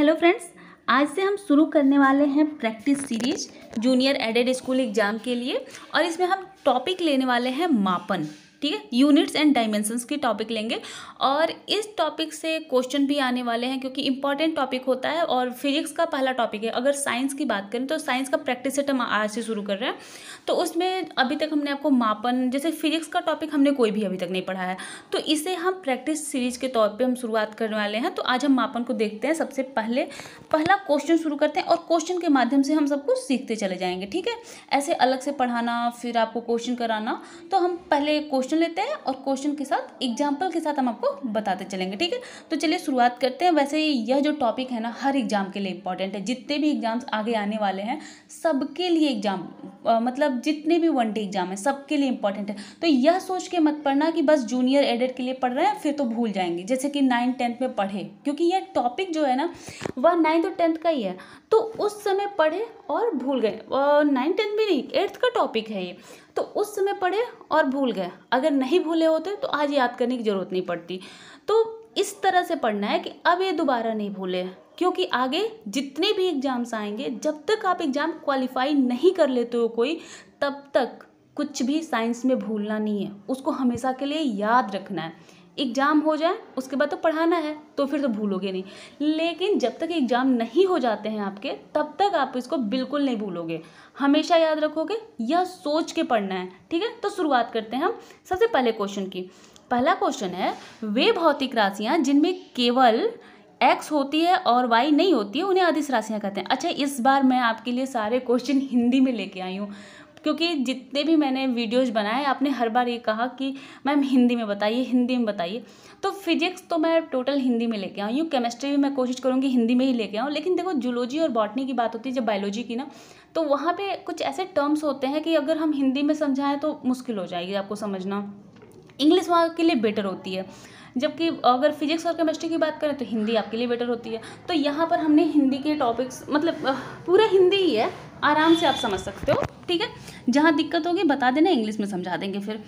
hello friends आज से हम शुरू करने वाले हैं practice series junior aided school exam के लिए और इसमें हम टॉपिक लेने वाले हैं मापन ठीक है यूनिट्स एंड डायमेंशंस की टॉपिक लेंगे और इस टॉपिक से क्वेश्चन भी आने वाले हैं क्योंकि इंपॉर्टेंट टॉपिक होता है और फिजिक्स का पहला टॉपिक है अगर साइंस की बात करें तो साइंस का प्रैक्टिस सेट तो हम आज से शुरू कर रहे हैं तो उसमें अभी तक हमने आपको मापन जैसे फिजिक्स का टॉपिक हमने कोई भी अभी तक नहीं पढ़ा है तो इसे हम प्रैक्टिस सीरीज के तौर पर हम शुरुआत करने वाले हैं तो आज हम मापन को देखते हैं सबसे पहले पहला क्वेश्चन शुरू करते हैं और क्वेश्चन के माध्यम से हम सब कुछ सीखते चले जाएंगे ठीक है ऐसे अलग से पढ़ाना फिर आपको क्वेश्चन कराना तो हम पहले क्वेश्चन क्वेश्चन लेते हैं और क्वेश्चन के साथ एग्जाम्पल के साथ हम आपको बताते चलेंगे ठीक है तो चलिए शुरुआत करते हैं वैसे यह जो टॉपिक है ना हर एग्जाम के लिए इंपॉर्टेंट है जितने भी एग्जाम्स आगे आने वाले हैं सबके लिए एग्जाम मतलब जितने भी वन डे एग्जाम है सबके लिए इंपॉर्टेंट है तो यह सोच के मत पढ़ना कि बस जूनियर एडेड के लिए पढ़ रहे हैं फिर तो भूल जाएंगे जैसे कि नाइन टेंथ में पढ़े क्योंकि यह टॉपिक जो है ना वह नाइन्थ और टेंथ का ही है तो उस समय पढ़े और भूल गए नाइन टेंथ भी नहीं एट्थ का टॉपिक है ये तो उस समय पढ़े और भूल गए अगर नहीं भूले होते तो आज याद करने की ज़रूरत नहीं पड़ती तो इस तरह से पढ़ना है कि अब ये दोबारा नहीं भूले क्योंकि आगे जितने भी एग्ज़ाम्स आएंगे जब तक आप एग्ज़ाम क्वालिफाई नहीं कर लेते हो कोई तब तक कुछ भी साइंस में भूलना नहीं है उसको हमेशा के लिए याद रखना है एग्ज़ाम हो जाए उसके बाद तो पढ़ाना है तो फिर तो भूलोगे नहीं लेकिन जब तक एग्ज़ाम नहीं हो जाते हैं आपके तब तक आप इसको बिल्कुल नहीं भूलोगे हमेशा याद रखोगे यह सोच के पढ़ना है ठीक है तो शुरुआत करते हैं हम सबसे पहले क्वेश्चन की पहला क्वेश्चन है वे भौतिक राशियाँ जिनमें केवल एक्स होती है और वाई नहीं होती है उन्हें अधिस राशियाँ कहते हैं अच्छा इस बार मैं आपके लिए सारे क्वेश्चन हिंदी में लेके आई हूँ क्योंकि जितने भी मैंने वीडियोस बनाए आपने हर बार ये कहा कि मैम हिंदी में बताइए हिंदी में बताइए तो फिजिक्स तो मैं टोटल हिंदी में लेके आऊँ यूँ केमिस्ट्री भी मैं कोशिश करूँगी हिंदी में ही लेके आऊँ लेकिन देखो जूलॉजी और बॉटनी की बात होती है जब बायोलॉजी की ना तो वहाँ पर कुछ ऐसे टर्म्स होते हैं कि अगर हम हिंदी में समझाएं तो मुश्किल हो जाएगी आपको समझना इंग्लिश वहाँ के लिए बेटर होती है जबकि अगर फिजिक्स और केमिस्ट्री की बात करें तो हिंदी आपके लिए बेटर होती है तो यहाँ पर हमने हिंदी के टॉपिक्स मतलब पूरा हिंदी ही है आराम से आप समझ सकते हो ठीक है जहाँ दिक्कत होगी बता देना इंग्लिश में समझा देंगे फिर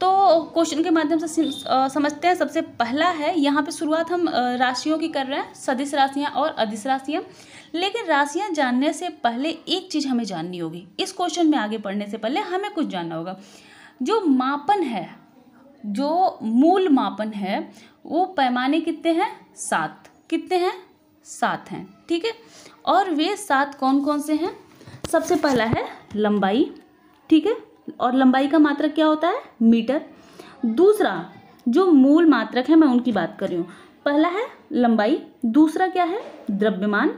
तो क्वेश्चन के माध्यम से समझते हैं सबसे पहला है यहाँ पे शुरुआत हम राशियों की कर रहे हैं सदिश राशियाँ और अधिस राशियाँ लेकिन राशियाँ जानने से पहले एक चीज़ हमें जाननी होगी इस क्वेश्चन में आगे पढ़ने से पहले हमें कुछ जानना होगा जो मापन है जो मूल मापन है वो पैमाने कितने हैं सात कितने हैं सात हैं ठीक है और वे सात कौन कौन से हैं सबसे पहला है लंबाई ठीक है और लंबाई का मात्रक क्या होता है मीटर दूसरा जो मूल मात्रक है मैं उनकी बात कर रही हूँ पहला है लंबाई दूसरा क्या है द्रव्यमान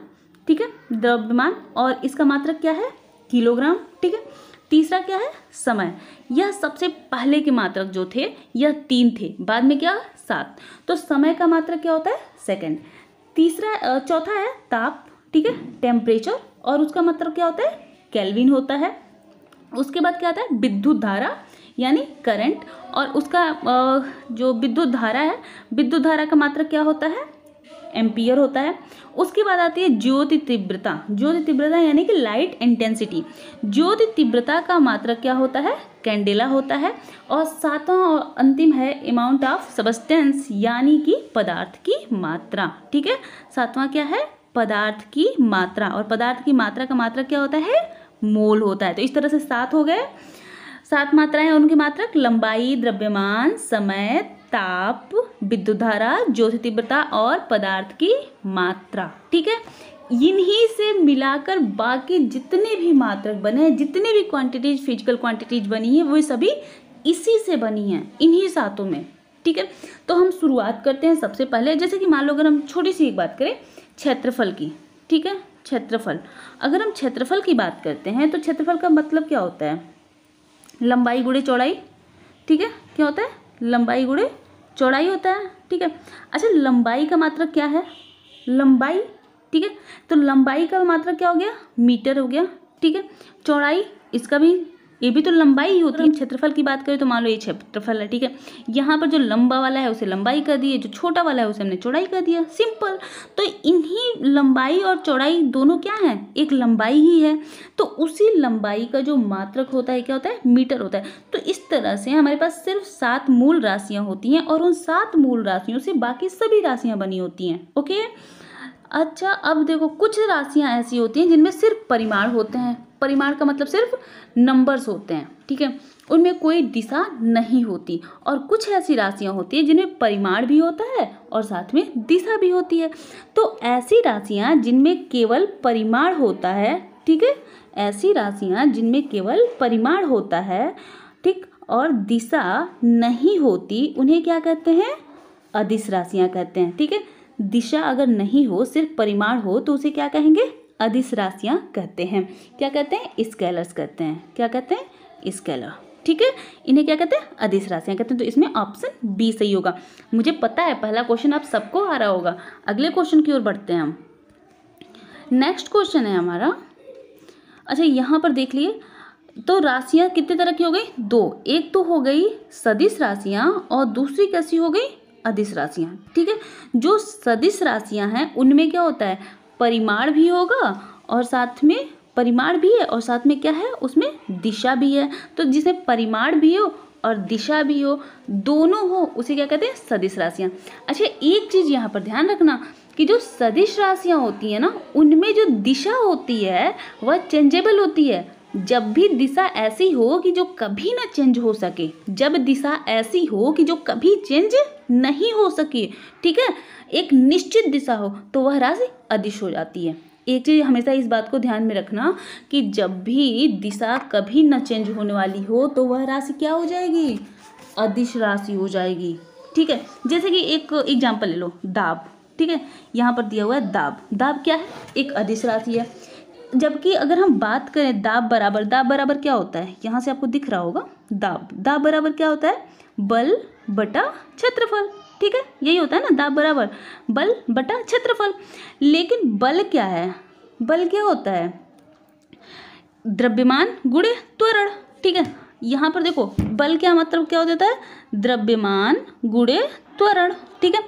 ठीक है द्रव्यमान और इसका मात्रक क्या है किलोग्राम ठीक है तीसरा क्या है समय यह सबसे पहले के मात्रक जो थे यह तीन थे बाद में क्या सात तो समय का मात्रक क्या होता है सेकंड तीसरा चौथा है ताप ठीक है टेम्परेचर और उसका मतलब क्या होता है कैलविन होता है उसके बाद क्या आता है विद्युत धारा यानी करंट और उसका जो विद्युत धारा है विद्युत धारा का मात्रक क्या होता है एम्पियर होता है उसके बाद आती है ज्योति तीव्रता ज्योति तीव्रता यानी कि लाइट इंटेंसिटी ज्योति तीव्रता का मात्रक क्या होता है कैंडेला होता है और सातवां और अंतिम है अमाउंट ऑफ सबस्टेंस यानी कि पदार्थ की मात्रा ठीक है सातवां क्या है पदार्थ की मात्रा और पदार्थ की मात्रा का मात्रा क्या होता है मोल होता है तो इस तरह से सात हो गए सात मात्राएं उनकी मात्रक लंबाई द्रव्यमान समय ताप विद्युत धारा ज्योति तीव्रता और पदार्थ की मात्रा ठीक है इन्हीं से मिलाकर बाकी जितने भी मात्रक बने हैं जितने भी क्वांटिटीज फिजिकल क्वांटिटीज बनी है वो सभी इसी से बनी है इन्हीं सातों में ठीक है तो हम शुरुआत करते हैं सबसे पहले जैसे कि मान लो अगर हम छोटी सी एक बात करें क्षेत्रफल की ठीक है क्षेत्रफल अगर हम क्षेत्रफल की बात करते हैं तो क्षेत्रफल का मतलब क्या होता है लंबाई गुड़े चौड़ाई ठीक है क्या होता है लंबाई गुड़े चौड़ाई होता है ठीक है अच्छा लंबाई का मात्रक क्या है लंबाई ठीक है तो लंबाई का मात्रक क्या हो गया मीटर हो गया ठीक है चौड़ाई इसका भी ये भी तो लंबाई ही होती है मतलब क्षेत्रफल की बात करें तो मान लो ये क्षेत्रफल है ठीक है यहाँ पर जो लंबा वाला है उसे लंबाई कर दिए जो छोटा वाला है उसे हमने चौड़ाई कर दिया सिंपल तो इन्हीं लंबाई और चौड़ाई दोनों क्या है एक लंबाई ही है तो उसी लंबाई का जो मात्रक होता है क्या होता है मीटर होता है तो इस तरह से हमारे पास सिर्फ सात मूल राशियाँ होती हैं और उन सात मूल राशियों से बाकी सभी राशियाँ बनी होती हैं ओके अच्छा अब देखो कुछ राशियाँ ऐसी होती हैं जिनमें सिर्फ परिमाण होते हैं परिमाण का मतलब सिर्फ नंबर्स होते हैं ठीक है उनमें कोई दिशा नहीं होती और कुछ ऐसी राशियां होती हैं जिनमें परिमाण भी होता है और साथ में दिशा भी होती है तो ऐसी राशियां जिनमें केवल परिमाण होता है ठीक है ऐसी राशियां जिनमें केवल परिमाण होता है ठीक और दिशा नहीं होती उन्हें क्या कहते हैं अदिश राशियां कहते हैं ठीक है दिशा अगर नहीं हो सिर्फ परिमाण हो तो उसे क्या कहेंगे अधिस राशियाँ कहते हैं क्या कहते हैं स्केलर्स कहते हैं क्या कहते हैं स्केलर ठीक है इन्हें क्या कहते हैं अधिस राशियाँ कहते हैं तो इसमें ऑप्शन बी सही होगा मुझे पता है पहला क्वेश्चन आप सबको आ रहा होगा अगले क्वेश्चन की ओर बढ़ते हैं हम नेक्स्ट क्वेश्चन है हमारा अच्छा यहाँ पर देख लिए तो राशियाँ कितने तरह की हो गई दो एक तो हो गई सदिश राशियाँ और दूसरी कैसी हो गई अधिस राशियाँ ठीक है जो सदिश राशियाँ हैं उनमें क्या होता है परिमाण भी होगा और साथ में परिमाण भी है और साथ में क्या है उसमें दिशा भी है तो जिसे परिमाण भी हो और दिशा भी हो दोनों हो उसे क्या कहते हैं सदिश राशियाँ अच्छा एक चीज़ यहाँ पर ध्यान रखना कि जो सदिश राशियाँ होती हैं ना उनमें जो दिशा होती है वह चेंजेबल होती है जब भी दिशा ऐसी हो कि जो कभी ना चेंज हो सके जब दिशा ऐसी हो कि जो कभी चेंज नहीं हो सके ठीक है एक निश्चित दिशा हो तो वह राशि अदिश हो जाती है एक चीज़ हमेशा इस बात को ध्यान में रखना कि जब भी दिशा कभी ना चेंज होने वाली हो तो वह राशि क्या हो जाएगी अदिश राशि हो जाएगी ठीक है जैसे कि एक एग्जाम्पल ले लो दाब ठीक है यहाँ पर दिया हुआ है दाब दाब क्या है एक अदिश राशि है जबकि अगर हम बात करें दाब बराबर दाब बराबर क्या होता है यहाँ से आपको दिख रहा होगा दाब दाब बराबर क्या होता है बल बटा क्षेत्रफल ठीक है यही होता है ना दाब बराबर बल बटा क्षेत्रफल लेकिन बल क्या है बल क्या होता है द्रव्यमान गुड़े त्वरण ठीक है यहाँ पर देखो बल क्या मतलब क्या हो जाता है द्रव्यमान गुड़े त्वरण ठीक है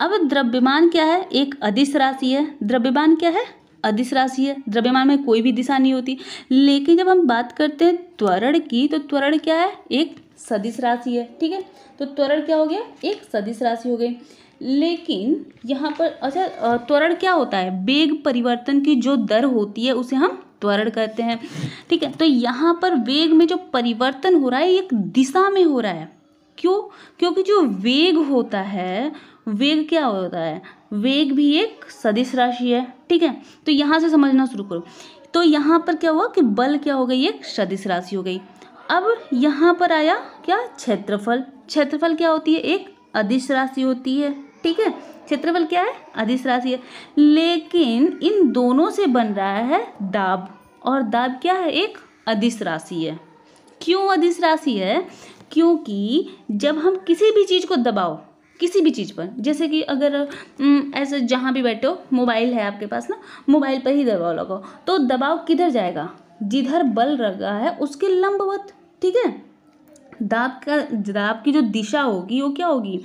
अब द्रव्यमान क्या है एक अधिस राशि है द्रव्यमान क्या है अदिश राशि है द्रव्यमान में कोई भी दिशा नहीं होती लेकिन जब हम बात करते हैं त्वरण की तो त्वरण क्या है एक सदिश राशि है ठीक है तो त्वरण क्या हो गया एक सदिश राशि हो गई लेकिन यहाँ पर अच्छा त्वरण क्या होता है वेग परिवर्तन की जो दर होती है उसे हम त्वरण कहते हैं ठीक है तो यहाँ पर वेग में जो परिवर्तन हो रहा है एक दिशा में हो रहा है क्यों क्योंकि जो वेग होता है वेग क्या होता है वेग भी एक सदिश राशि है ठीक है तो यहाँ से समझना शुरू करो तो यहाँ पर क्या हुआ कि बल क्या हो गई एक सदिश राशि हो गई अब यहाँ पर आया क्या क्षेत्रफल क्षेत्रफल क्या होती है एक अधिश राशि होती है ठीक है क्षेत्रफल क्या है अधिश राशि है लेकिन इन दोनों से बन रहा है दाब और दाब क्या है एक अधिश राशि है क्यों अधिश राशि है क्योंकि जब हम किसी भी चीज़ को दबाओ किसी भी चीज़ पर जैसे कि अगर ऐसे जहाँ भी बैठे हो मोबाइल है आपके पास ना मोबाइल पर ही दबाव लगाओ तो दबाव किधर जाएगा जिधर बल लगा है उसके लंबवत ठीक है दाब का दाब की जो दिशा होगी वो क्या होगी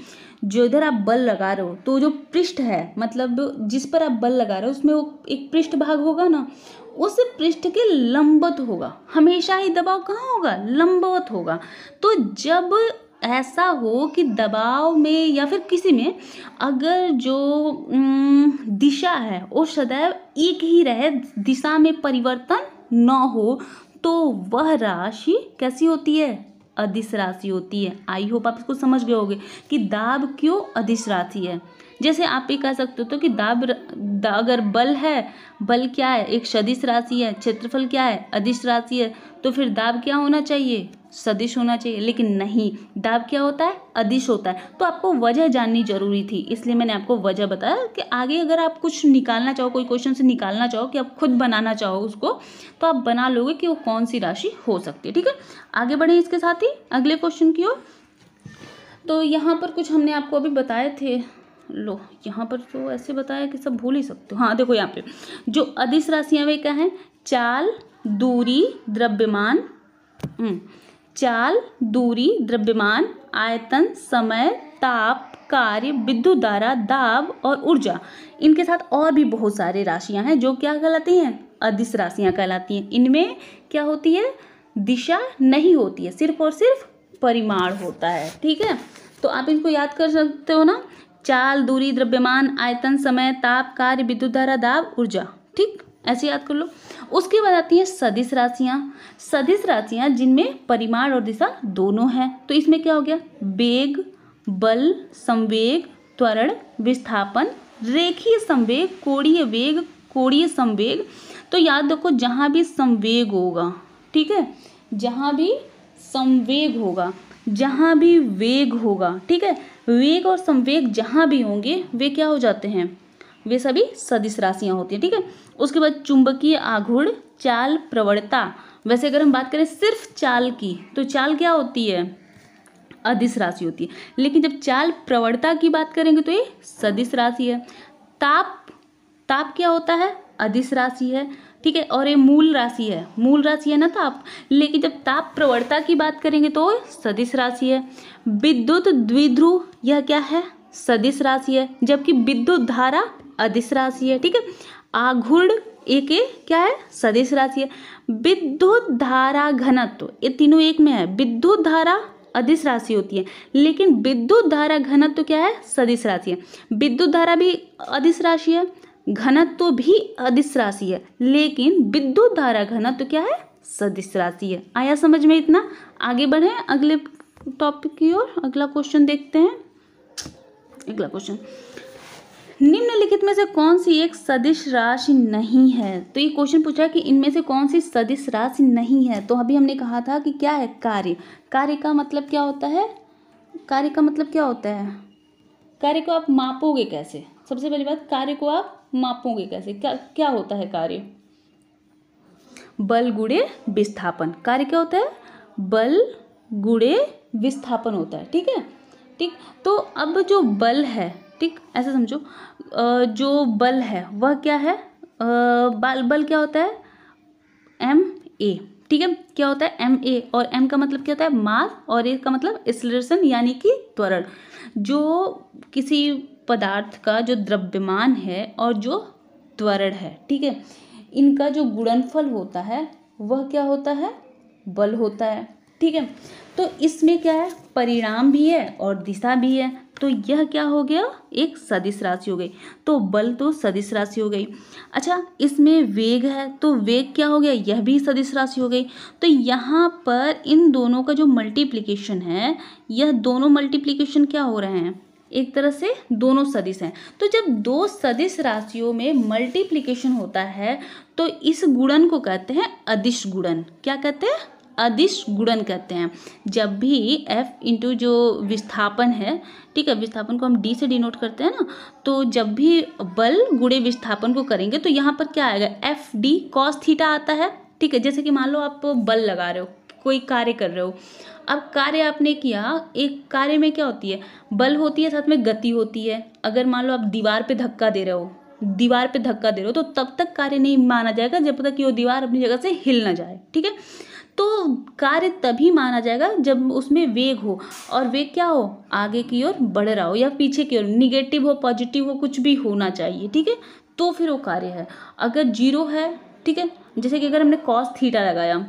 जो इधर आप बल लगा रहे हो तो जो पृष्ठ है मतलब जिस पर आप बल लगा रहे हो उसमें वो एक पृष्ठ भाग होगा ना उस पृष्ठ के लंबवत होगा हमेशा ही दबाव कहाँ होगा लंबवत होगा तो जब ऐसा हो कि दबाव में या फिर किसी में अगर जो दिशा है वो सदैव एक ही रहे दिशा में परिवर्तन न हो तो वह राशि कैसी होती है अधिस राशि होती है आई होप आप इसको समझ गए होगे कि दाब क्यों अधिस राशि है जैसे आप ये कह सकते हो तो कि दाब दा अगर बल है बल क्या है एक सदिश राशि है क्षेत्रफल क्या है अधिश राशि है तो फिर दाब क्या होना चाहिए सदिश होना चाहिए लेकिन नहीं दाब क्या होता है अधिश होता है तो आपको वजह जाननी जरूरी थी इसलिए मैंने आपको वजह बताया कि आगे अगर आप कुछ निकालना चाहो कोई क्वेश्चन से निकालना चाहो कि आप खुद बनाना चाहो उसको तो आप बना लोगे कि वो कौन सी राशि हो सकती है ठीक है आगे बढ़े इसके साथ ही अगले क्वेश्चन की ओर तो यहाँ पर कुछ हमने आपको अभी बताए थे लो यहाँ पर तो ऐसे बताया कि सब भूल ही सकते हो हाँ देखो यहाँ पे जो अधिस राशियाँ वे क्या हैं चाल दूरी द्रव्यमान हम्म, चाल दूरी द्रव्यमान आयतन समय ताप कार्य विद्युत धारा दाब और ऊर्जा इनके साथ और भी बहुत सारे राशियां हैं जो क्या कहलाती हैं अधिस राशियां कहलाती हैं इनमें क्या होती है दिशा नहीं होती है सिर्फ और सिर्फ परिमाण होता है ठीक है तो आप इनको याद कर सकते हो ना चाल दूरी द्रव्यमान आयतन समय ताप कार्य विद्युत धारा दाब ऊर्जा ठीक ऐसे याद कर लो उसके बाद आती हैं सदिश राशियां सदिश राशियां जिनमें परिमाण और दिशा दोनों हैं तो इसमें क्या हो गया वेग बल संवेग त्वरण विस्थापन रेखीय संवेग कोणीय वेग कोणीय संवेग तो याद रखो जहां भी संवेग होगा ठीक है जहां भी संवेग होगा जहाँ भी वेग होगा ठीक है वेग और संवेग जहाँ भी होंगे वे क्या हो जाते हैं वे सभी सदिश राशियाँ होती हैं ठीक है उसके बाद चुंबकीय आघूर्ण चाल प्रवणता वैसे अगर हम बात करें सिर्फ चाल की तो चाल क्या होती है अधिस राशि होती है लेकिन जब चाल प्रवणता की बात करेंगे तो ये सदिश राशि है ताप ताप क्या होता है अधिस राशि है ठीक है और ये मूल राशि है मूल राशि है ना ताप लेकिन जब ताप प्रवणता की बात करेंगे तो सदिश राशि है विद्युत द्विध्रुव यह क्या है सदिश राशि है जबकि विद्युत धारा अधिस राशि है ठीक है आघूर्ण एक क्या है सदिश राशि है विद्युत धारा घनत्व ये तीनों एक में है विद्युत धारा अधिस राशि होती है लेकिन विद्युत धारा घनत्व क्या है सदिश राशि है विद्युत धारा भी अधिस राशि है घनत्व तो भी अदिश राशि है लेकिन विद्युत धारा घनत्व तो क्या है सदिश राशि है आया समझ में इतना आगे बढ़े अगले टॉपिक की ओर अगला क्वेश्चन देखते हैं अगला क्वेश्चन निम्नलिखित में से कौन सी एक सदिश राशि नहीं है तो ये क्वेश्चन पूछा कि इनमें से कौन सी सदिश राशि नहीं है तो अभी हमने कहा था कि क्या है कार्य कार्य का मतलब क्या होता है कार्य का मतलब क्या होता है कार्य को आप मापोगे कैसे सबसे पहली बात कार्य को आप मापोगे कैसे क्या क्या होता है कार्य बल गुड़े विस्थापन कार्य क्या होता है बल गुड़े विस्थापन होता है ठीक है ठीक तो अब जो बल है ठीक ऐसे समझो जो बल है वह क्या है बाल बल क्या होता है एम ए ठीक है क्या होता है एम ए और एम का मतलब क्या होता है मास और ए का मतलब एक्सलेशन यानी कि त्वरण जो किसी पदार्थ का जो द्रव्यमान है और जो त्वरण है ठीक है इनका जो गुणनफल होता है वह क्या होता है बल होता है ठीक है तो इसमें क्या है परिणाम भी है और दिशा भी है तो यह क्या हो गया एक सदिश राशि हो गई तो बल तो सदिश राशि हो गई अच्छा इसमें वेग है तो वेग क्या हो गया यह भी सदिश राशि हो गई तो यहाँ पर इन दोनों का जो मल्टीप्लिकेशन है यह दोनों मल्टीप्लिकेशन क्या हो रहे हैं एक तरह से दोनों सदिश हैं तो जब दो सदिश राशियों में मल्टीप्लीकेशन होता है तो इस गुणन को कहते हैं अदिश गुणन क्या कहते हैं अदिश गुणन कहते हैं जब भी f इंटू जो विस्थापन है ठीक है विस्थापन को हम d से डिनोट करते हैं ना तो जब भी बल गुड़े विस्थापन को करेंगे तो यहाँ पर क्या आएगा एफ डी कॉस थीटा आता है ठीक है जैसे कि मान लो आप बल लगा रहे हो कोई कार्य कर रहे हो अब कार्य आपने किया एक कार्य में क्या होती है बल होती है साथ में गति होती है अगर मान लो आप दीवार पे धक्का दे रहे हो दीवार पे धक्का दे रहे हो तो तब तक कार्य नहीं माना जाएगा जब तक कि वो दीवार अपनी जगह से हिल ना जाए ठीक है तो कार्य तभी माना जाएगा जब उसमें वेग हो और वेग क्या हो आगे की ओर बढ़ रहा हो या पीछे की ओर निगेटिव हो पॉजिटिव हो कुछ भी होना चाहिए ठीक है तो फिर वो कार्य है अगर जीरो है ठीक है जैसे कि अगर हमने कॉस थीटा लगाया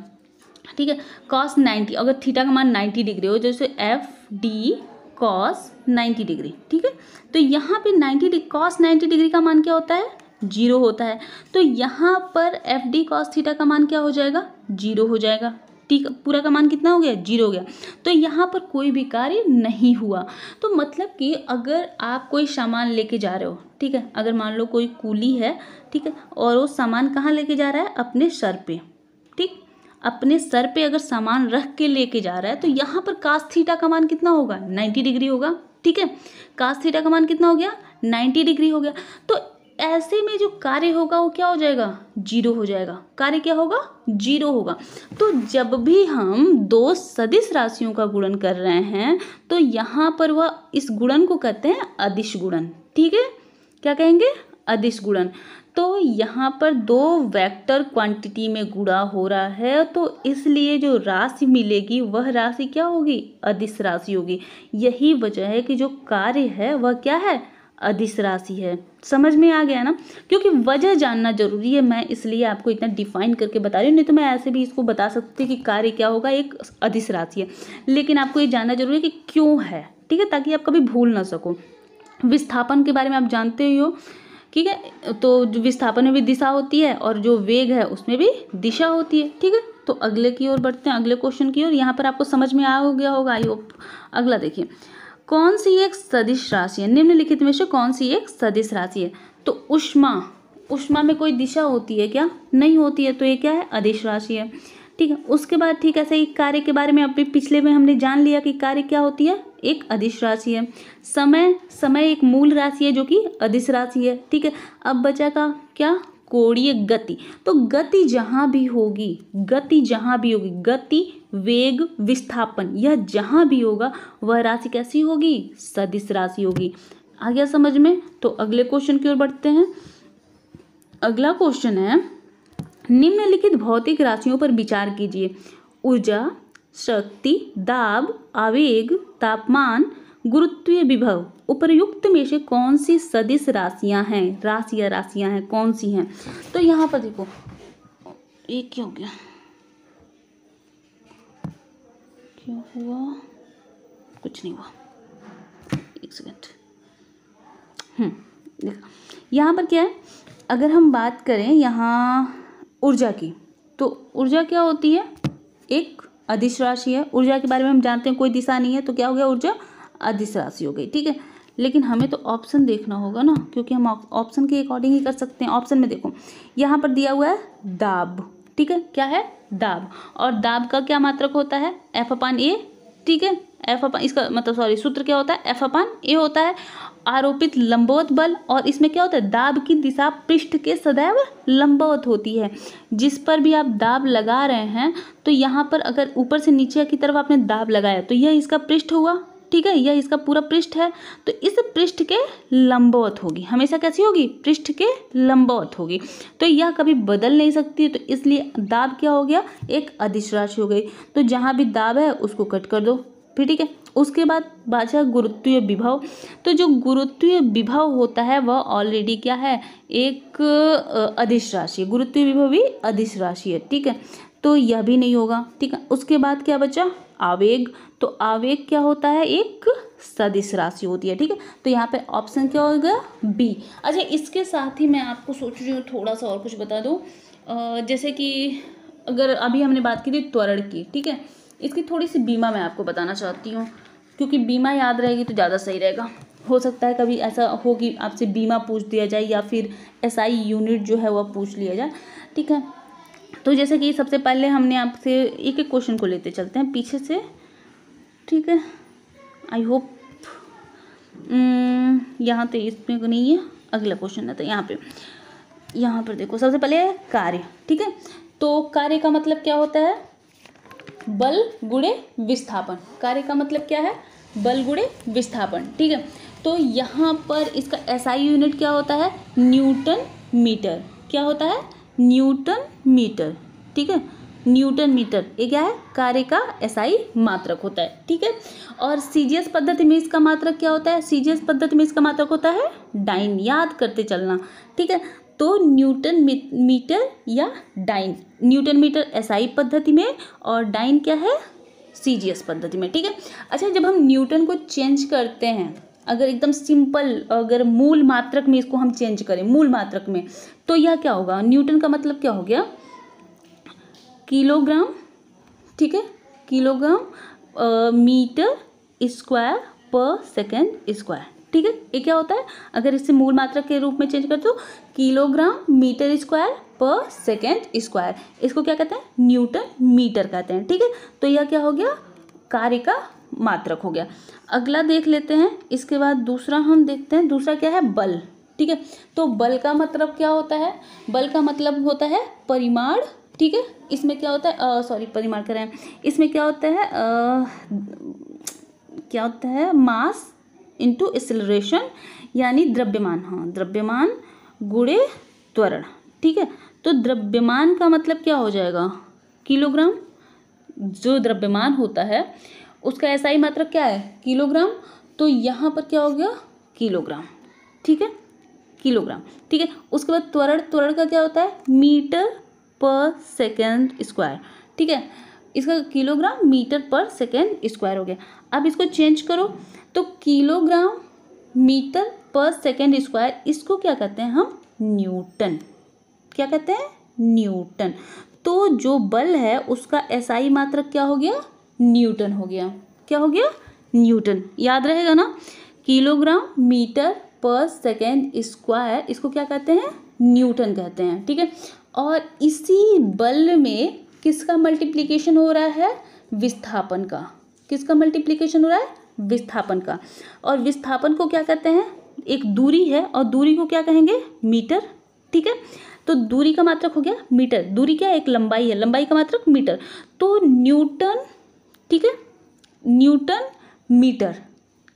ठीक है कॉस नाइन्टी अगर थीटा का मान नाइन्टी डिग्री हो जैसे F D cos ninety degree ठीक है तो यहाँ पे नाइन्टी कॉस नाइन्टी डिग्री का मान क्या होता है जीरो होता है तो यहाँ पर एफ डी कॉस थीटा का मान क्या हो जाएगा जीरो हो जाएगा ठीक पूरा का मान कितना हो गया जीरो हो गया तो यहाँ पर कोई भी कार्य नहीं हुआ तो मतलब कि अगर आप कोई सामान लेके जा रहे हो ठीक है अगर मान लो कोई कूली है ठीक है और वो सामान कहाँ लेके जा रहा है अपने सर पे अपने सर पे अगर सामान रख के लेके जा रहा है तो यहाँ पर कास थीटा का मान कितना होगा 90 डिग्री होगा ठीक है कास थीटा का मान कितना हो गया 90 डिग्री हो गया तो ऐसे में जो कार्य होगा वो क्या हो जाएगा जीरो हो जाएगा कार्य क्या होगा जीरो होगा तो जब भी हम दो सदिश राशियों का गुणन कर रहे हैं तो यहाँ पर वह इस गुणन को कहते हैं अदिश गुणन ठीक है क्या कहेंगे अदिश गुणन तो यहाँ पर दो वेक्टर क्वांटिटी में गुणा हो रहा है तो इसलिए जो राशि मिलेगी वह राशि क्या होगी अधिस राशि होगी यही वजह है कि जो कार्य है वह क्या है अधिस राशि है समझ में आ गया ना क्योंकि वजह जानना जरूरी है मैं इसलिए आपको इतना डिफाइन करके बता रही हूँ नहीं तो मैं ऐसे भी इसको बता सकती कि कार्य क्या होगा एक अधिस राशि है लेकिन आपको ये जानना जरूरी है कि क्यों है ठीक है ताकि आप कभी भूल ना सको विस्थापन के बारे में आप जानते ही हो ठीक है तो जो विस्थापन में भी दिशा होती है और जो वेग है उसमें भी दिशा होती है ठीक है तो अगले की ओर बढ़ते हैं अगले क्वेश्चन की ओर यहाँ पर आपको समझ में आ हो गया होगा आई होप अगला देखिए कौन सी एक सदिश राशि है निम्नलिखित में से कौन सी एक सदिश राशि है तो उष्मा उष्मा में कोई दिशा होती है क्या नहीं होती है तो ये क्या है अधिश राशि है ठीक है उसके बाद ठीक ऐसे एक कार्य के बारे में अभी पिछले में हमने जान लिया कि कार्य क्या होती है एक अधिश राशि है समय समय एक मूल राशि है जो कि अधिश राशि है ठीक है अब बचा का क्या कोड़ीय गति तो गति जहाँ भी होगी गति जहाँ भी होगी गति वेग विस्थापन यह जहाँ भी होगा वह राशि कैसी होगी सदिश राशि होगी आ गया समझ में तो अगले क्वेश्चन की ओर बढ़ते हैं अगला क्वेश्चन है निम्नलिखित भौतिक राशियों पर विचार कीजिए ऊर्जा शक्ति दाब आवेग तापमान गुरुत्वीय विभव उपरयुक्त में से कौन सी सदिश राशियां हैं राशियां राशियां हैं कौन सी हैं तो यहाँ पर देखो ये क्या क्यों क्या हुआ कुछ नहीं हुआ एक सेकेंड हम्म देखो यहाँ पर क्या है अगर हम बात करें यहाँ ऊर्जा की तो ऊर्जा क्या होती है एक अधिश राशि है ऊर्जा के बारे में हम जानते हैं कोई दिशा नहीं है तो क्या हो गया ऊर्जा अधिश राशि हो गई ठीक है लेकिन हमें तो ऑप्शन देखना होगा ना क्योंकि हम ऑप्शन के अकॉर्डिंग ही कर सकते हैं ऑप्शन में देखो यहाँ पर दिया हुआ है दाब ठीक है क्या है दाब और दाब का क्या मात्रक होता है एफ अपान ए ठीक है एफ अपन इसका मतलब सॉरी सूत्र क्या होता है एफ अपन ए होता है आरोपित लंबवत बल और इसमें क्या होता है दाब की दिशा पृष्ठ के सदैव लंबवत होती है जिस पर भी आप दाब लगा रहे हैं तो यहाँ पर अगर ऊपर से नीचे की तरफ आपने दाब लगाया तो यह इसका पृष्ठ हुआ ठीक है यह इसका पूरा पृष्ठ है तो इस पृष्ठ के लंबवत होगी हमेशा कैसी होगी पृष्ठ के लंबवत होगी तो यह कभी बदल नहीं सकती तो इसलिए दाब क्या हो गया एक अधिश राशि हो गई तो जहाँ भी दाब है उसको कट कर दो फिर ठीक है उसके बाद बाचा गुरुत्वीय विभव तो जो गुरुत्वीय विभव होता है वह ऑलरेडी क्या है एक अधिश राशि गुरुत्वीय विभव भी अधिश राशि है ठीक है तो यह भी नहीं होगा ठीक है उसके बाद क्या बचा आवेग तो आवेग क्या होता है एक सदिश राशि होती है ठीक है तो यहाँ पे ऑप्शन क्या होगा बी अच्छा इसके साथ ही मैं आपको सोच रही हूँ थोड़ा सा और कुछ बता दूँ जैसे कि अगर अभी हमने बात की थी त्वरण की ठीक है इसकी थोड़ी सी बीमा मैं आपको बताना चाहती हूँ क्योंकि बीमा याद रहेगी तो ज़्यादा सही रहेगा हो सकता है कभी ऐसा हो कि आपसे बीमा पूछ दिया जाए या फिर एसआई यूनिट जो है वह पूछ लिया जाए ठीक है तो जैसे कि सबसे पहले हमने आपसे एक एक क्वेश्चन को लेते चलते हैं पीछे से ठीक है आई होप हम्म, यहाँ तो इसमें नहीं है अगला क्वेश्चन है तो यहाँ पे यहाँ पर देखो सबसे पहले कार्य ठीक है तो कार्य का मतलब क्या होता है बल गुड़े विस्थापन कार्य का मतलब क्या है बल गुड़े विस्थापन ठीक है तो यहाँ पर इसका एसआई यूनिट क्या होता है न्यूटन मीटर क्या होता है न्यूटन मीटर ठीक है न्यूटन मीटर ये क्या है कार्य का एसआई मात्रक होता है ठीक है और सीजीएस पद्धति में इसका मात्रक क्या होता है सीजीएस पद्धति में इसका मात्रक होता है डाइन याद करते चलना ठीक है तो न्यूटन मीटर या डाइन न्यूटन मीटर एसआई पद्धति में और डाइन क्या है सी पद्धति में ठीक है अच्छा जब हम न्यूटन को चेंज करते हैं अगर एकदम सिंपल अगर मूल मात्रक में इसको हम चेंज करें मूल मात्रक में तो यह क्या होगा न्यूटन का मतलब क्या हो गया किलोग्राम ठीक है किलोग्राम मीटर स्क्वायर पर सेकेंड स्क्वायर ठीक है ये क्या होता है अगर इसे मूल मात्रा के रूप में चेंज कर दो किलोग्राम मीटर स्क्वायर पर सेकेंड स्क्वायर इसको क्या कहते हैं न्यूटन मीटर कहते हैं ठीक है तो यह क्या हो गया कार्य का मात्रक हो गया अगला देख लेते हैं इसके बाद दूसरा हम देखते हैं दूसरा क्या है बल ठीक है तो बल का मतलब क्या होता है बल का मतलब होता है परिमाण ठीक है इसमें क्या होता है सॉरी परिमाण कर रहे हैं इसमें क्या होता है आ, क्या होता है मास इंटू एक्सलरेशन यानी द्रव्यमान हाँ द्रव्यमान गुड़े त्वरण ठीक है तो द्रव्यमान का मतलब क्या हो जाएगा किलोग्राम जो द्रव्यमान होता है उसका ऐसा ही मात्रक क्या है किलोग्राम तो यहाँ पर क्या हो गया किलोग्राम ठीक है किलोग्राम ठीक है उसके बाद त्वरण त्वरण का क्या होता है मीटर पर सेकेंड स्क्वायर ठीक है इसका किलोग्राम मीटर पर सेकेंड स्क्वायर हो गया अब इसको चेंज करो तो किलोग्राम मीटर पर सेकेंड स्क्वायर इसको क्या कहते हैं हम न्यूटन क्या कहते हैं न्यूटन तो जो बल है उसका एसआई मात्रक क्या हो गया न्यूटन हो गया क्या हो गया न्यूटन याद रहेगा ना किलोग्राम मीटर पर सेकेंड स्क्वायर इसको क्या कहते हैं न्यूटन कहते हैं ठीक है और इसी बल में किसका मल्टीप्लीकेशन हो रहा है विस्थापन का किसका मल्टीप्लीकेशन हो रहा है विस्थापन का और विस्थापन को क्या कहते हैं एक दूरी है और दूरी को क्या कहेंगे मीटर ठीक है तो दूरी का मात्रक हो गया मीटर दूरी क्या एक लंबाई है लंबाई का मात्रक मीटर तो न्यूटन ठीक है न्यूटन मीटर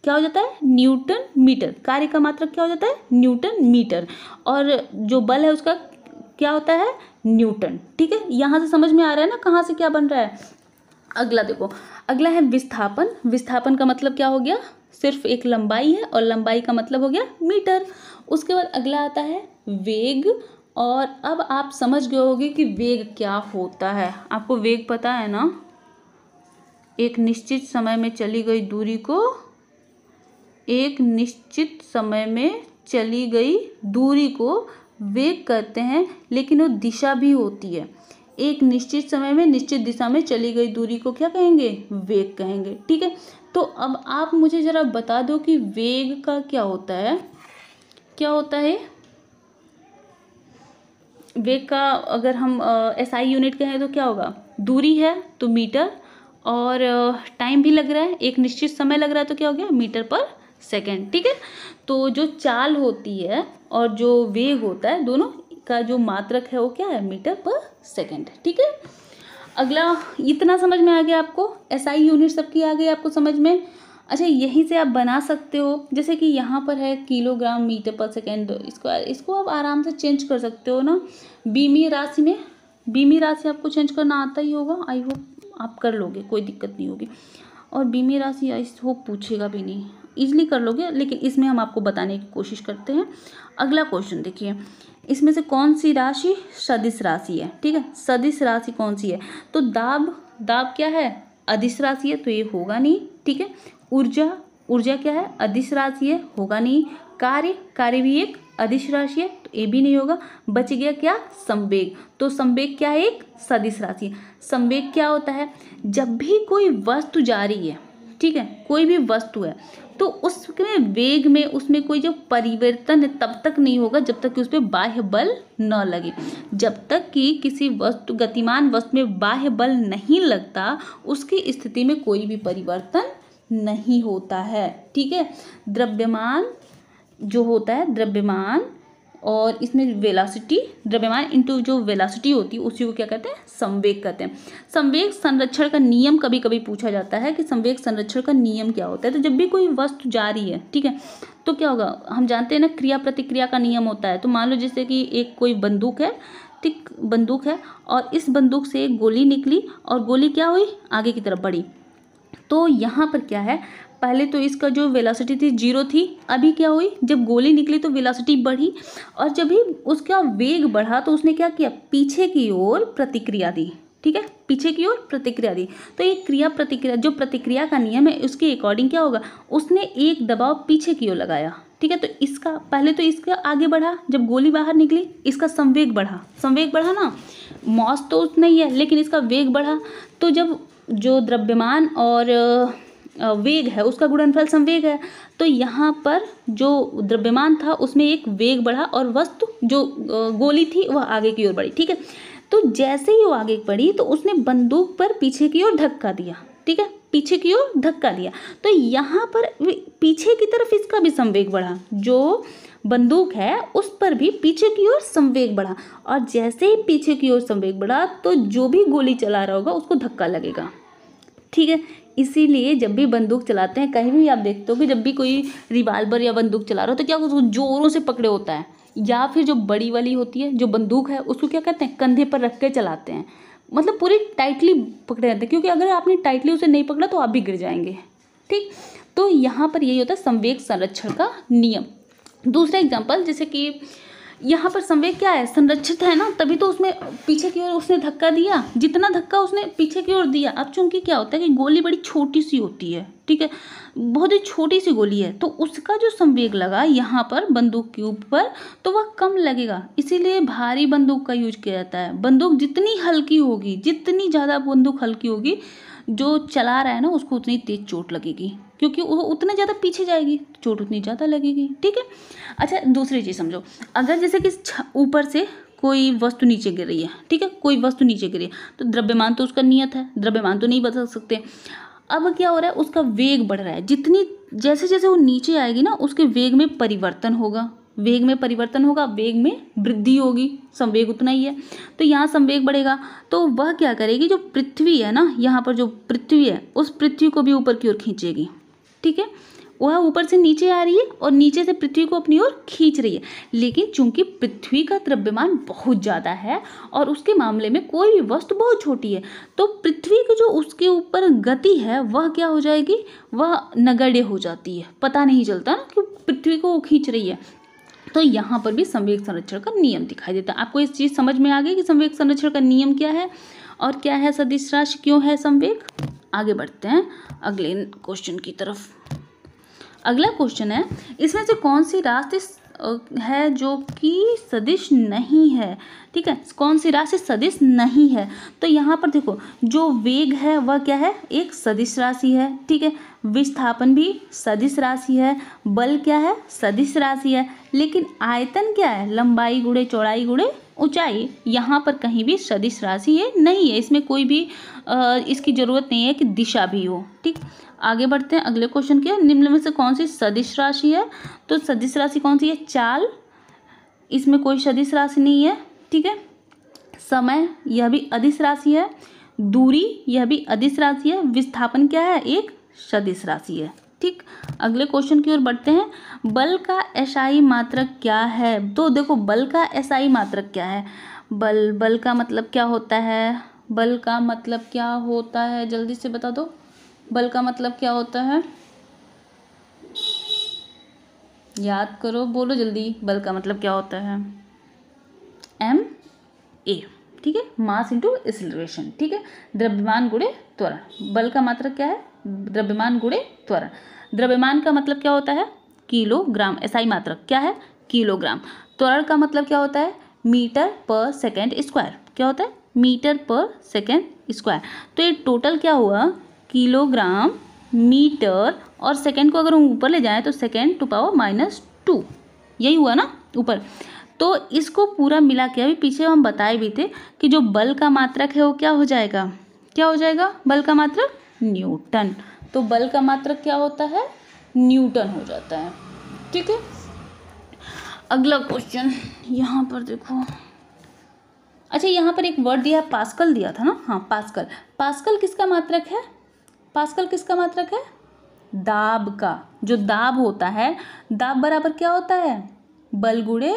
क्या हो जाता है न्यूटन मीटर कार्य का मात्रक क्या हो जाता है न्यूटन मीटर और जो बल है उसका क्या होता है न्यूटन ठीक है यहाँ से समझ में आ रहा है ना कहाँ से क्या बन रहा है अगला देखो अगला है विस्थापन विस्थापन का मतलब क्या हो गया सिर्फ एक लंबाई है और लंबाई का मतलब हो गया मीटर उसके बाद अगला आता है वेग और अब आप समझ गए होगे कि वेग क्या होता है आपको वेग पता है ना एक निश्चित समय में चली गई दूरी को एक निश्चित समय में चली गई दूरी को वेग कहते हैं लेकिन वो दिशा भी होती है एक निश्चित समय में निश्चित दिशा में चली गई दूरी को क्या कहेंगे वेग कहेंगे ठीक है तो अब आप मुझे ज़रा बता दो कि वेग का क्या होता है क्या होता है वेग का अगर हम एस आई यूनिट कहें तो क्या होगा दूरी है तो मीटर और टाइम भी लग रहा है एक निश्चित समय लग रहा है तो क्या हो गया मीटर पर सेकेंड ठीक है तो जो चाल होती है और जो वेग होता है दोनों इसका जो मात्रक है वो क्या है मीटर पर सेकेंड ठीक है अगला इतना समझ में आ गया आपको एसआई यूनिट सबकी आ गई आपको समझ में अच्छा यहीं से आप बना सकते हो जैसे कि यहाँ पर है किलोग्राम मीटर पर सेकेंड इसको इसको आप आराम से चेंज कर सकते हो ना बीमी राशि में बीमी राशि आपको चेंज करना आता ही होगा आई होप आप कर लोगे कोई दिक्कत नहीं होगी और बीमी राशि आई होप पूछेगा भी नहीं ईजिली कर लोगे लेकिन इसमें हम आपको बताने की कोशिश करते हैं अगला क्वेश्चन देखिए इसमें से कौन सी राशि सदिश राशि है ठीक है सदिश राशि कौन सी है तो दाब दाब क्या है अधिस राशि है तो ये होगा नहीं ठीक है ऊर्जा ऊर्जा क्या है अधिस राशि है होगा नहीं कार्य कार्य भी एक अधिस राशि है तो ये भी नहीं होगा बच गया क्या संवेग तो संवेग क्या है एक सदिश राशि संवेग क्या होता है जब भी कोई वस्तु जा रही है ठीक है कोई भी वस्तु है तो उसमें वेग में उसमें कोई जो परिवर्तन है तब तक नहीं होगा जब तक कि उस पर बाह्य बल न लगे जब तक कि किसी वस्तु गतिमान वस्तु में बाह्य बल नहीं लगता उसकी स्थिति में कोई भी परिवर्तन नहीं होता है ठीक है द्रव्यमान जो होता है द्रव्यमान और इसमें वेलासिटी द्रव्यमान इंटू जो वेलासिटी होती है उसी को क्या कहते हैं संवेग कहते हैं संवेग संरक्षण का नियम कभी कभी पूछा जाता है कि संवेग संरक्षण का नियम क्या होता है तो जब भी कोई वस्तु जा रही है ठीक है तो क्या होगा हम जानते हैं ना क्रिया प्रतिक्रिया का नियम होता है तो मान लो जैसे कि एक कोई बंदूक है ठीक बंदूक है और इस बंदूक से गोली निकली और गोली क्या हुई आगे की तरफ बढ़ी तो यहाँ पर क्या है पहले तो इसका जो वेलासिटी थी जीरो थी अभी क्या हुई जब गोली निकली तो वेलासिटी बढ़ी और जब ही उसका वेग बढ़ा तो उसने क्या किया पीछे की ओर प्रतिक्रिया दी ठीक है पीछे की ओर प्रतिक्रिया दी तो ये क्रिया प्रतिक्रिया जो प्रतिक्रिया का नियम है उसके अकॉर्डिंग क्या होगा उसने एक दबाव पीछे की ओर लगाया ठीक है तो इसका पहले तो इसका आगे बढ़ा जब गोली बाहर निकली इसका संवेग बढ़ा संवेग बढ़ा ना मॉस तो उतना ही है लेकिन इसका वेग बढ़ा तो जब जो द्रव्यमान और वेग है उसका गुणनफल संवेग है तो यहाँ पर जो द्रव्यमान था उसमें एक वेग बढ़ा और वस्तु जो गोली थी वह आगे की ओर बढ़ी ठीक है तो जैसे ही वो आगे बढ़ी तो उसने बंदूक पर पीछे की ओर धक्का दिया ठीक है पीछे की ओर धक्का दिया तो यहाँ पर पीछे की तरफ इसका भी संवेग बढ़ा जो बंदूक है उस पर भी पीछे की ओर संवेग बढ़ा और जैसे ही पीछे की ओर संवेग बढ़ा तो जो भी गोली चला रहा होगा उसको धक्का लगेगा ठीक है इसीलिए जब भी बंदूक चलाते हैं कहीं भी आप देखते हो कि जब भी कोई रिवाल्वर या बंदूक चला रहा हो तो क्या उसको जोरों से पकड़े होता है या फिर जो बड़ी वाली होती है जो बंदूक है उसको क्या कहते हैं कंधे पर रख के चलाते हैं मतलब पूरी टाइटली पकड़े रहते हैं क्योंकि अगर आपने टाइटली उसे नहीं पकड़ा तो आप भी गिर जाएंगे ठीक तो यहाँ पर यही होता है संवेग संरक्षण का नियम दूसरा एग्जाम्पल जैसे कि यहाँ पर संवेग क्या है संरक्षित है ना तभी तो उसमें पीछे की ओर उसने धक्का दिया जितना धक्का उसने पीछे की ओर दिया अब चूंकि क्या होता है कि गोली बड़ी छोटी सी होती है ठीक है बहुत ही छोटी सी गोली है तो उसका जो संवेग लगा यहाँ पर बंदूक के ऊपर तो वह कम लगेगा इसीलिए भारी बंदूक का यूज किया जाता है बंदूक जितनी हल्की होगी जितनी ज़्यादा बंदूक हल्की होगी जो चला रहा है ना उसको उतनी तेज चोट लगेगी क्योंकि वो उतना ज़्यादा पीछे जाएगी चोट उतनी ज़्यादा लगेगी ठीक है अच्छा दूसरी चीज़ समझो अगर जैसे कि ऊपर से कोई वस्तु नीचे गिर रही है ठीक है कोई वस्तु नीचे गिरी है तो द्रव्यमान तो उसका नियत है द्रव्यमान तो नहीं बदल सकते अब क्या हो रहा है उसका वेग बढ़ रहा है जितनी जैसे जैसे वो नीचे आएगी ना उसके वेग में परिवर्तन होगा वेग में परिवर्तन होगा वेग में वृद्धि होगी संवेग उतना ही है तो यहाँ संवेग बढ़ेगा तो वह क्या करेगी जो पृथ्वी है ना यहाँ पर जो पृथ्वी है उस पृथ्वी को भी ऊपर की ओर खींचेगी ठीक है वह ऊपर से नीचे आ रही है और नीचे से पृथ्वी को अपनी ओर खींच रही है लेकिन चूंकि पृथ्वी का द्रव्यमान बहुत ज़्यादा है और उसके मामले में कोई भी वस्तु बहुत छोटी है तो पृथ्वी की जो उसके ऊपर गति है वह क्या हो जाएगी वह नगण्य हो जाती है पता नहीं चलता ना कि पृथ्वी को वो खींच रही है तो यहाँ पर भी संवेक संरक्षण का नियम दिखाई देता है आपको इस चीज़ समझ में आ गई कि संवेक संरक्षण का नियम क्या है और क्या है सदिश राशि क्यों है संवेग आगे बढ़ते हैं अगले क्वेश्चन की तरफ अगला क्वेश्चन है इसमें से कौन सी राशि है जो कि सदिश नहीं है ठीक है कौन सी राशि सदिश नहीं है तो यहाँ पर देखो जो वेग है वह क्या है एक सदिश राशि है ठीक है विस्थापन भी सदिश राशि है बल क्या है सदिश राशि है लेकिन आयतन क्या है लंबाई गुड़े चौड़ाई गुड़े ऊंचाई यहाँ पर कहीं भी सदिश राशि ये नहीं है इसमें कोई भी आ, इसकी ज़रूरत नहीं है कि दिशा भी हो ठीक आगे बढ़ते हैं अगले क्वेश्चन के निम्न में से कौन सी सदिश राशि है तो सदिश राशि कौन सी है चाल इसमें कोई सदिश राशि नहीं है ठीक है समय यह भी अधिस राशि है दूरी यह भी अधिस राशि है विस्थापन क्या है एक सदिश राशि है ठीक अगले क्वेश्चन की ओर बढ़ते हैं बल का एसआई मात्रक क्या है तो देखो बल का एसआई मात्रक क्या है बल बल का मतलब क्या होता है बल का मतलब क्या होता है जल्दी से बता दो बल का मतलब क्या होता है याद करो बोलो जल्दी बल का मतलब क्या होता है एम ए ठीक है मास इंटू एक्सिलेशन ठीक है द्रव्यमान गुड़े त्वरण बल का मात्रक क्या है द्रव्यमान गुड़े त्वरण द्रव्यमान का मतलब क्या होता है किलोग्राम ही मात्रक क्या है किलोग्राम त्वरण का मतलब क्या होता है मीटर पर सेकेंड स्क्वायर क्या होता है मीटर पर सेकेंड स्क्वायर तो ये टोटल क्या हुआ किलोग्राम मीटर और सेकेंड को अगर हम ऊपर ले जाएं तो second to power minus two यही हुआ ना ऊपर तो इसको पूरा मिला के अभी पीछे हम बताए भी थे कि जो बल का मात्रक है वो क्या हो जाएगा क्या हो जाएगा बल का मात्रक न्यूटन तो बल का मात्रक क्या होता है न्यूटन हो जाता है ठीक है अगला क्वेश्चन यहाँ पर देखो अच्छा यहाँ पर एक वर्ड दिया है पास्कल दिया था ना हाँ पास्कल पास्कल किसका मात्रक है पास्कल किसका मात्रक है दाब का जो दाब होता है दाब बराबर क्या होता है बल गुड़े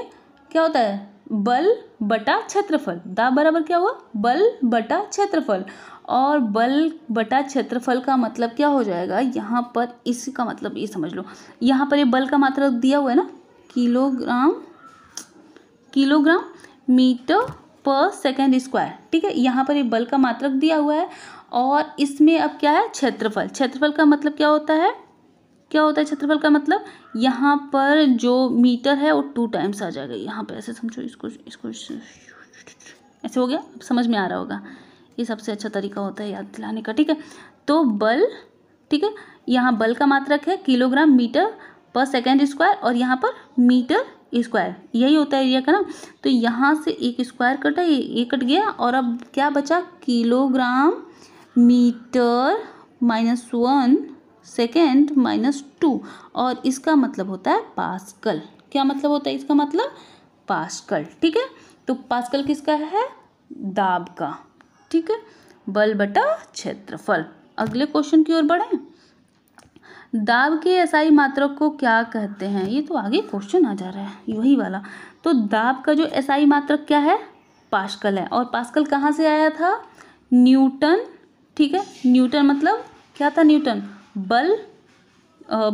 क्या होता है बल बटा क्षेत्रफल दाब बराबर क्या हुआ बल बटा क्षेत्रफल और बल बटा क्षेत्रफल का मतलब क्या हो जाएगा यहाँ पर इसका मतलब ये समझ लो यहाँ पर ये बल का मात्रा दिया हुआ है ना किलोग्राम किलोग्राम मीटर पर सेकेंड स्क्वायर ठीक है यहाँ पर ये बल का मात्रक दिया हुआ है और इसमें अब क्या है क्षेत्रफल क्षेत्रफल का मतलब क्या होता है क्या होता है क्षेत्रफल का मतलब यहाँ पर जो मीटर है वो टू टाइम्स आ जाएगा यहाँ पर ऐसे समझो इसको इसको ऐसे हो गया अब समझ में आ रहा होगा ये सबसे अच्छा तरीका होता है याद दिलाने का ठीक है तो बल ठीक है यहाँ बल का मात्रक है किलोग्राम मीटर पर सेकेंड स्क्वायर और यहाँ पर मीटर स्क्वायर यही होता है एरिया का ना तो यहाँ से एक स्क्वायर कटा ये ये कट गया और अब क्या बचा kilogram metre minus one second minus two और इसका मतलब होता है पास्कल क्या मतलब होता है इसका मतलब पास्कल ठीक है तो पास्कल किसका है दाब का ठीक है बल बटा क्षेत्रफल अगले क्वेश्चन की ओर बढ़ें दाब के एसआई मात्रक को क्या कहते हैं ये तो आगे क्वेश्चन आ जा रहा है यही वाला तो दाब का जो एसआई मात्रक क्या है पास्कल है और पास्कल कहाँ से आया था न्यूटन ठीक है न्यूटन मतलब क्या था न्यूटन बल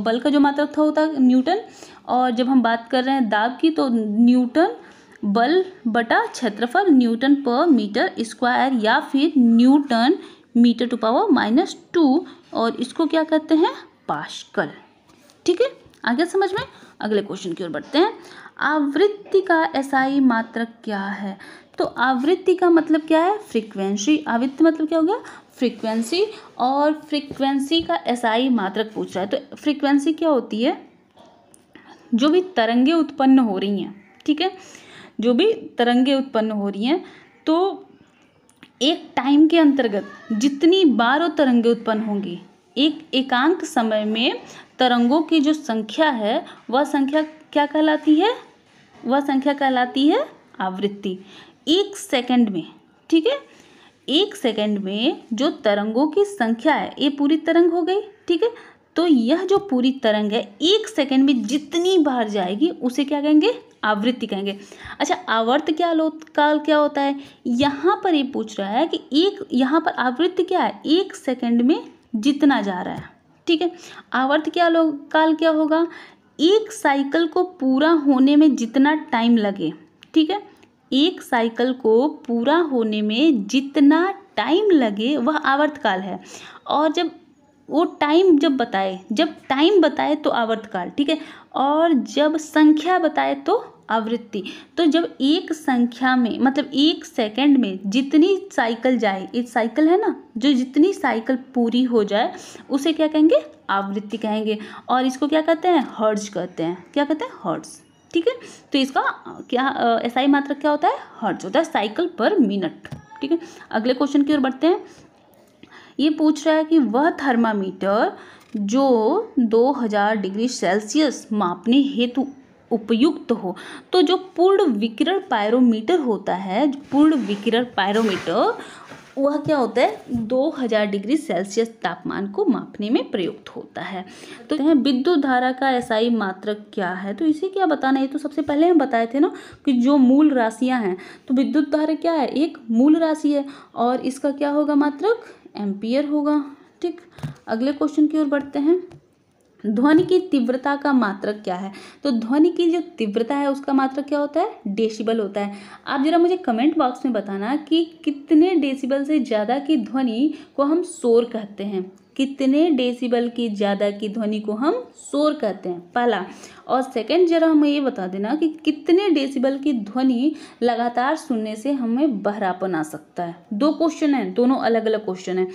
बल का जो मात्रक था वो था न्यूटन और जब हम बात कर रहे हैं दाब की तो न्यूटन बल बटा क्षेत्रफल न्यूटन पर मीटर स्क्वायर या फिर newton metre to power minus two और इसको क्या कहते हैं पाशकल ठीक है आगे समझ में अगले क्वेश्चन की ओर बढ़ते हैं आवृत्ति का एसआई मात्रक क्या है तो आवृत्ति का मतलब क्या है फ्रीक्वेंसी आवृत्ति मतलब क्या हो गया फ्रीक्वेंसी और फ्रीक्वेंसी का एसआई मात्रक पूछ रहा है तो फ्रीक्वेंसी क्या होती है जो भी तरंगे उत्पन्न हो रही हैं ठीक है जो भी तरंगे उत्पन्न हो रही हैं तो एक टाइम के अंतर्गत जितनी बार वो तरंगे उत्पन्न होंगी एक एकांक समय में तरंगों की जो संख्या है वह संख्या क्या कहलाती है वह संख्या कहलाती है आवृत्ति एक सेकंड में ठीक है एक सेकंड में जो तरंगों की संख्या है ये पूरी तरंग हो गई ठीक है तो यह जो पूरी तरंग है एक सेकंड में जितनी बार जाएगी उसे क्या कहेंगे आवृत्ति कहेंगे अच्छा आवर्त क्या काल क्या होता है यहाँ पर ये पूछ रहा है कि एक यहाँ पर आवृत्ति क्या है एक सेकंड में जितना जा रहा है ठीक है आवर्त क्या काल क्या होगा एक साइकिल को पूरा होने में जितना टाइम लगे ठीक है एक साइकिल को पूरा होने में जितना टाइम लगे वह आवर्तकाल है और जब वो टाइम जब बताए जब टाइम बताए तो आवर्तकाल ठीक है और जब संख्या बताए तो आवृत्ति तो जब एक संख्या में मतलब एक सेकंड में जितनी साइकिल जाए एक साइकिल है ना जो जितनी साइकिल पूरी हो जाए उसे क्या कहेंगे आवृत्ति कहेंगे और इसको क्या कहते हैं हर्ज कहते हैं क्या कहते हैं हर्ज ठीक है तो इसका क्या ऐसा ही मात्र क्या होता है हर्ज होता है साइकिल पर मिनट ठीक है अगले क्वेश्चन की ओर बढ़ते हैं ये पूछ रहा है कि वह थर्मामीटर जो 2000 डिग्री सेल्सियस मापने हेतु उपयुक्त हो तो जो पूर्ण विकिरण पायरोमीटर होता है पूर्ण विकिरण पायरोमीटर वह क्या होता है 2000 डिग्री सेल्सियस तापमान को मापने में प्रयुक्त होता है तो विद्युत धारा का ही मात्रक क्या है तो इसे क्या बताना है तो सबसे पहले हम बताए थे ना कि जो मूल राशियां हैं तो विद्युत धारा क्या है एक मूल राशि है और इसका क्या होगा मात्रक एम्पियर होगा ठीक अगले क्वेश्चन की ओर बढ़ते हैं ध्वनि की तीव्रता का मात्रक क्या है तो ध्वनि की जो तीव्रता है उसका मात्रक क्या होता है डेसिबल होता है आप जरा मुझे कमेंट बॉक्स में बताना कि कितने डेसिबल से ज़्यादा की ध्वनि को हम शोर कहते हैं कितने डेसिबल की ज़्यादा की ध्वनि को हम शोर कहते हैं पहला और सेकंड जरा हमें ये बता देना कि कितने डेसिबल की ध्वनि लगातार सुनने से हमें बहरापन आ सकता है दो क्वेश्चन हैं दोनों अलग अलग क्वेश्चन हैं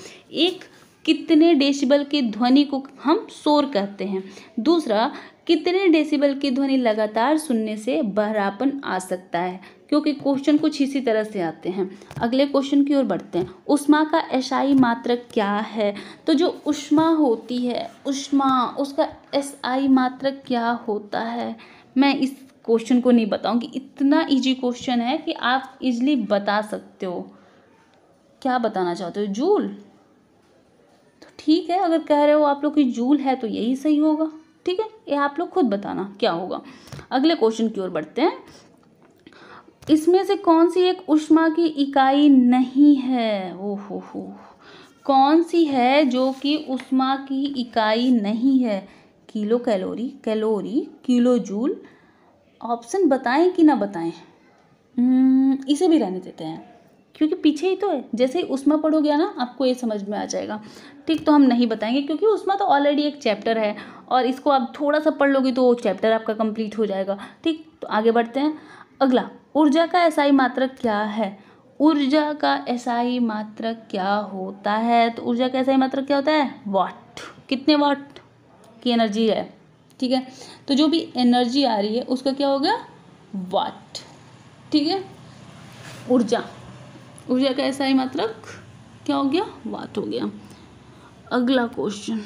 एक कितने डेसिबल की ध्वनि को हम शोर कहते हैं दूसरा कितने डेसिबल की ध्वनि लगातार सुनने से बहरापन आ सकता है क्योंकि क्वेश्चन कुछ इसी तरह से आते हैं अगले क्वेश्चन की ओर बढ़ते हैं उष्मा का एसआई मात्रक क्या है तो जो उष्मा होती है उष्मा उसका एसआई मात्रक क्या होता है मैं इस क्वेश्चन को नहीं बताऊंगी इतना इजी क्वेश्चन है कि आप इजली बता सकते हो क्या बताना चाहते हो जूल ठीक है अगर कह रहे हो आप लोग कि जूल है तो यही सही होगा ठीक है ये आप लोग खुद बताना क्या होगा अगले क्वेश्चन की ओर बढ़ते हैं इसमें से कौन सी एक उष्मा की इकाई नहीं है ओहो हो कौन सी है जो कि उष्मा की इकाई नहीं है kilo calorie calorie kilo joule option बताएं कि ना बताएं हम्म, इसे भी रहने देते हैं क्योंकि पीछे ही तो है जैसे ही उसमा पढ़ोगे ना आपको ये समझ में आ जाएगा ठीक तो हम नहीं बताएंगे क्योंकि उसमें तो ऑलरेडी एक चैप्टर है और इसको आप थोड़ा सा पढ़ लोगे तो वो चैप्टर आपका कंप्लीट हो जाएगा ठीक तो आगे बढ़ते हैं अगला ऊर्जा का एसआई मात्रक क्या है ऊर्जा का ही मात्रक क्या होता है तो ऊर्जा का एसआई मात्रक क्या होता है वाट कितने वाट की एनर्जी है ठीक है तो जो भी एनर्जी आ रही है उसका क्या हो गया वाट ठीक है ऊर्जा ऊर्जा का ऐसा ही मात्रक मतलब, क्या हो गया वात हो गया अगला क्वेश्चन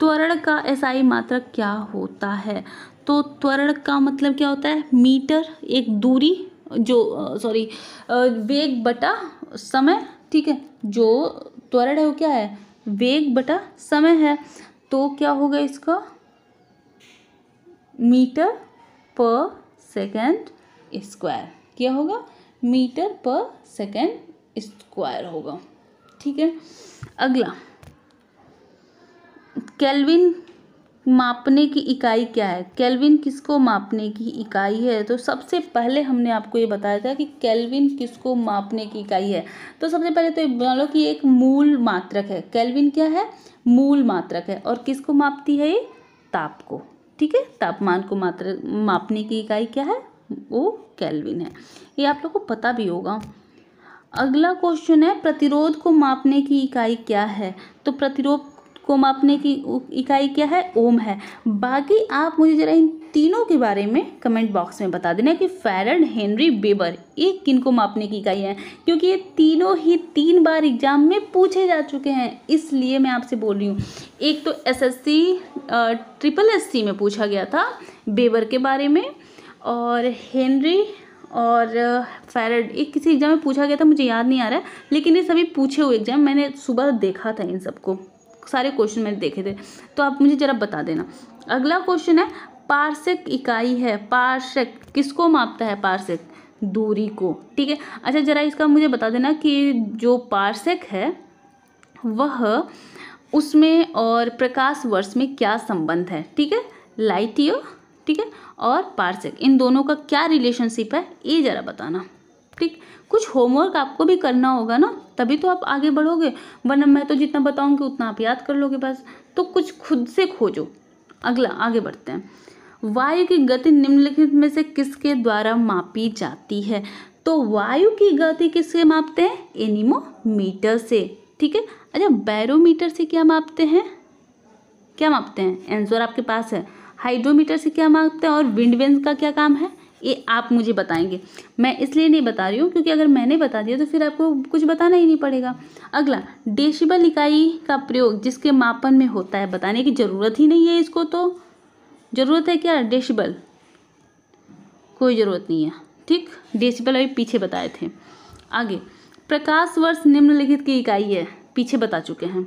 त्वरण का एसआई मात्रक क्या होता है तो त्वरण का मतलब क्या होता है मीटर एक दूरी जो सॉरी वेग बटा समय ठीक है जो त्वरण है वो क्या है वेग बटा समय है तो क्या होगा इसका मीटर पर सेकेंड स्क्वायर क्या होगा मीटर पर सेकेंड स्क्वायर होगा ठीक है अगला केल्विन मापने की इकाई क्या है केल्विन किसको मापने की इकाई है तो सबसे पहले हमने आपको ये बताया था कि केल्विन किसको मापने की इकाई है तो सबसे पहले तो मान लो कि एक मूल मात्रक है केल्विन क्या है मूल मात्रक है और किसको मापती है ये ताप को ठीक है तापमान को मात्र मापने की इकाई क्या है वो कैलविन है ये आप लोग को पता भी होगा अगला क्वेश्चन है प्रतिरोध को मापने की इकाई क्या है तो प्रतिरोध को मापने की इकाई क्या है ओम है बाकी आप मुझे ज़रा इन तीनों के बारे में कमेंट बॉक्स में बता देना कि फेरड हेनरी बेबर ये किन को मापने की इकाई है क्योंकि ये तीनों ही तीन बार एग्जाम में पूछे जा चुके हैं इसलिए मैं आपसे बोल रही हूँ एक तो एसएससी ट्रिपल एससी में पूछा गया था बेबर के बारे में और हेनरी और फेरड ये किसी एग्ज़ाम में पूछा गया था मुझे याद नहीं आ रहा है लेकिन ये सभी पूछे हुए एग्ज़ाम मैंने सुबह देखा था इन सबको सारे क्वेश्चन मैंने देखे थे तो आप मुझे ज़रा बता देना अगला क्वेश्चन है पार्सक इकाई है पार्सक किसको मापता है पार्सक दूरी को ठीक है अच्छा ज़रा इसका मुझे बता देना कि जो पार्सक है वह उसमें और प्रकाश वर्ष में क्या संबंध है ठीक है लाइट ईयर ठीक है और पार्सेक इन दोनों का क्या रिलेशनशिप है ये ज़रा बताना ठीक कुछ होमवर्क आपको भी करना होगा ना तभी तो आप आगे बढ़ोगे वरना मैं तो जितना बताऊँगी उतना आप याद कर लोगे बस तो कुछ खुद से खोजो अगला आगे बढ़ते हैं वायु की गति निम्नलिखित में से किसके द्वारा मापी जाती है तो वायु की गति किससे मापते हैं एनिमोमीटर से ठीक है अच्छा बैरोमीटर से क्या मापते हैं क्या मापते हैं आंसर आपके पास है हाइड्रोमीटर से क्या मापते हैं और विंड वेंस का क्या काम है ये आप मुझे बताएंगे मैं इसलिए नहीं बता रही हूँ क्योंकि अगर मैंने बता दिया तो फिर आपको कुछ बताना ही नहीं पड़ेगा अगला डेसिबल इकाई का प्रयोग जिसके मापन में होता है बताने की ज़रूरत ही नहीं है इसको तो ज़रूरत है क्या डेसिबल कोई ज़रूरत नहीं है ठीक डेसिबल अभी पीछे बताए थे आगे प्रकाश वर्ष निम्नलिखित की इकाई है पीछे बता चुके हैं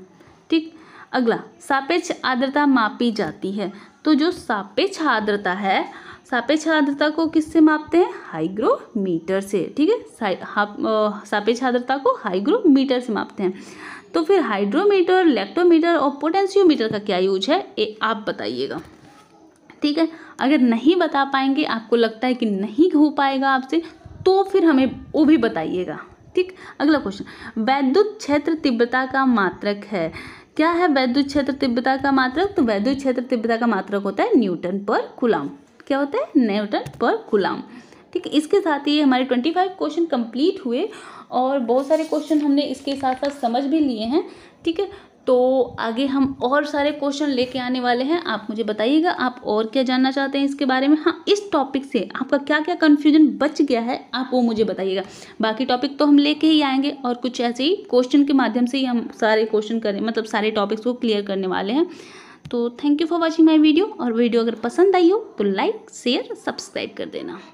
ठीक अगला सापेक्ष आर्द्रता मापी जाती है तो जो सापेक्ष आर्द्रता है सापेक्ष आर्द्रता को किससे मापते हैं हाइग्रोमीटर से ठीक है हाँ, सापेक्ष आर्द्रता को हाइग्रोमीटर से मापते हैं तो फिर हाइड्रोमीटर लैक्टोमीटर और पोटेंशियोमीटर का क्या यूज है ए, आप बताइएगा ठीक है अगर नहीं बता पाएंगे आपको लगता है कि नहीं हो पाएगा आपसे तो फिर हमें वो भी बताइएगा ठीक अगला क्वेश्चन वैद्युत क्षेत्र तीव्रता का मात्रक है क्या है वैद्युत क्षेत्र तीव्रता का मात्रक तो वैद्युत क्षेत्र तीव्रता का मात्रक होता है न्यूटन पर कुलाम क्या होता है न्यूटन पर कुलाम ठीक है इसके साथ ही हमारे ट्वेंटी फाइव क्वेश्चन कंप्लीट हुए और बहुत सारे क्वेश्चन हमने इसके साथ साथ समझ भी लिए हैं ठीक है तो आगे हम और सारे क्वेश्चन लेके आने वाले हैं आप मुझे बताइएगा आप और क्या जानना चाहते हैं इसके बारे में हाँ इस टॉपिक से आपका क्या क्या कन्फ्यूजन बच गया है आप वो मुझे बताइएगा बाकी टॉपिक तो हम लेके ही आएंगे और कुछ ऐसे ही क्वेश्चन के माध्यम से ही हम सारे क्वेश्चन करें मतलब सारे टॉपिक्स को क्लियर करने वाले हैं तो thank you for watching my video और वीडियो अगर पसंद आई हो तो लाइक शेयर सब्सक्राइब कर देना